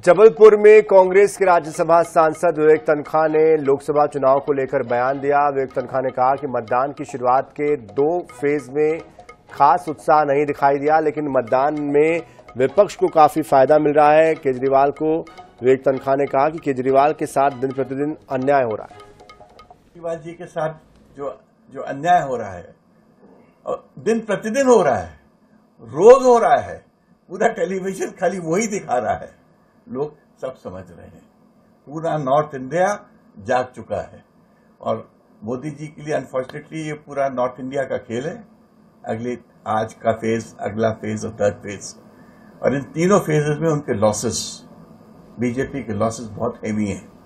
जबलपुर में कांग्रेस के राज्यसभा सांसद विवेक तनखा ने लोकसभा चुनाव को लेकर बयान दिया विवेक तनखा ने कहा कि मतदान की शुरुआत के दो फेज में खास उत्साह नहीं दिखाई दिया लेकिन मतदान में विपक्ष को काफी फायदा मिल रहा है केजरीवाल को विवेक तनखा ने कहा कि केजरीवाल के साथ दिन प्रतिदिन अन्याय हो रहा है केजरीवाल जी के साथ जो जो अन्याय हो रहा है और दिन प्रतिदिन हो रहा है रोज हो रहा है पूरा टेलीविजन खाली वही दिखा रहा है लोग सब समझ रहे हैं पूरा नॉर्थ इंडिया जाग चुका है और मोदी जी के लिए अनफॉर्चुनेटली ये पूरा नॉर्थ इंडिया का खेल है अगले आज का फेज अगला फेज और थर्ड फेज और इन तीनों फेजेस में उनके लॉसेस बीजेपी के लॉसेस बहुत हैवी हैं